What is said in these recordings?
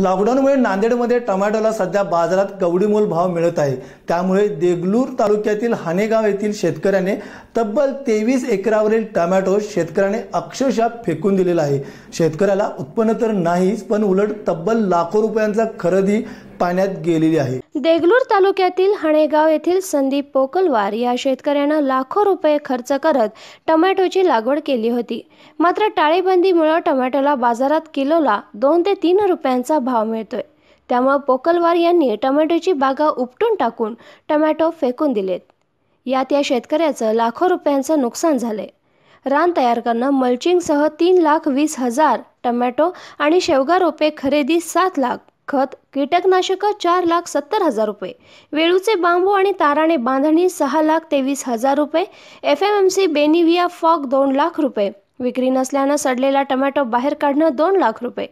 लॉकडाऊनमुळे नांदेडमध्ये टोमॅटोला सध्या बाजारात कवडीमोल भाव मिळत आहे त्यामुळे देगलूर तालुक्यातील हानेगाव येथील शेतकऱ्याने तब्बल तेवीस एकरावरील टोमॅटो शेतकऱ्याने अक्षरशः फेकून दिलेला आहे शेतकऱ्याला उत्पन्न तर नाहीच पण उलट तब्बल लाखो रुपयांचा खरेदी पाण्यात गेलेली आहे देगलूर तालुक्यातील हणेगाव येथील संदीप पोकलवार या शेतकऱ्यानं लाखो रुपये खर्च करत टमॅटोची लागवड केली होती मात्र टाळेबंदीमुळं टोमॅटोला बाजारात किलोला दोन ते तीन रुपयांचा भाव मिळतोय त्यामुळं पोकलवार यांनी टमॅटोची बागा उपटून टाकून टमॅटो फेकून दिलेत यात या शेतकऱ्याचं लाखो रुपयांचं नुकसान झालंय रान तयार करणं मल्चिंगसह तीन लाख वीस हजार टमॅटो आणि शेवगा रोपे खरेदी सात लाख खत कीटकनाशक चार लाख सत्तर हजार रुपये वेळूचे बांबू आणि ताराने बांधणी सहा लाख तेवीस हजार रुपये एफ एम एम सी बेनिव्हिया फॉग दोन लाख रुपये विक्री नसल्यानं सडलेला टमॅटो बाहेर काढणं दोन लाख रुपये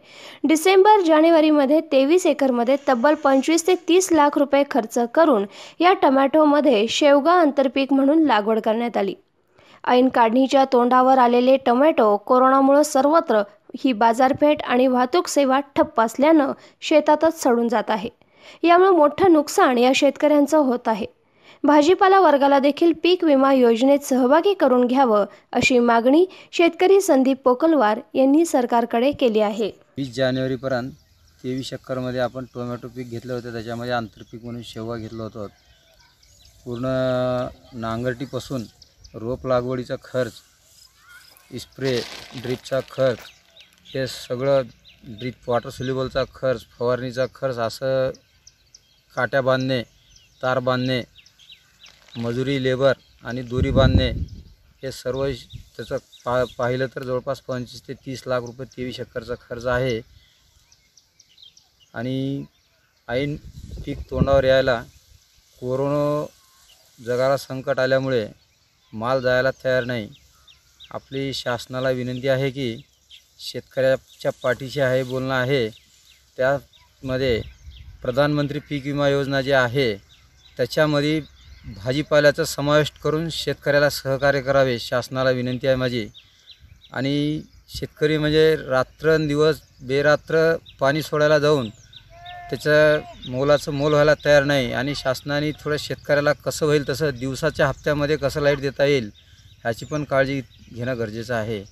डिसेंबर जानेवारीमध्ये तेवीस एकरमध्ये तब्बल पंचवीस ते तीस लाख रुपये खर्च करून या टमॅटोमध्ये शेवगा आंतरपीक म्हणून लागवड करण्यात आली ऐन काढणीच्या तोंडावर आलेले टोमॅटो कोरोनामुळे सर्वत्र ही बाजारपेठ आणि वाहतूक सेवा ठप्प असल्यानं शेतातच सडून जात आहे यामुळे मोठं नुकसान या शेतकऱ्यांचं होत आहे भाजीपाला वर्गाला देखील पीक विमा योजनेत सहभागी करून घ्यावं अशी मागणी शेतकरी संदीप पोकलवार यांनी सरकारकडे केली आहे वीस जानेवारीपर्यंत तेवीस शक्करमध्ये आपण टोमॅटो पीक घेतलं होतं त्याच्यामध्ये आंतरपीक म्हणून शेवा घेतलं होतो पूर्ण नांगरटीपासून रोप लागवडीचा खर्च स्प्रे ड्रीपचा खर्च हे सगळं ब्रिक वॉटर सोल्युबलचा खर्च फवारणीचा खर्च असं काट्या बांधणे तार बांधणे मजुरी लेबर आणि दोरी बांधणे हे सर्व त्याचं पा पाहिलं तर जवळपास पंचवीस ते तीस लाख रुपये तेवीस एकरचा खर्च आहे आणि ऐन पीक तोंडावर यायला कोरोना जगाला संकट आल्यामुळे माल जायला तयार नाही आपली शासनाला विनंती आहे की शेतकऱ्याच्या पाठीशी आहे बोलणं आहे त्यामध्ये प्रधानमंत्री पीक विमा योजना जी आहे त्याच्यामध्ये भाजीपाल्याचा समावेश करून शेतकऱ्याला सहकार्य करावे शासनाला विनंती आहे माझी आणि शेतकरी म्हणजे रात्रंदिवस बेरात्र पाणी सोडायला जाऊन त्याचं मोलाचं मोल व्हायला तयार नाही आणि शासनाने थोडं शेतकऱ्याला कसं होईल तसं दिवसाच्या हप्त्यामध्ये कसं लाईट देता येईल ह्याची पण काळजी घेणं गरजेचं आहे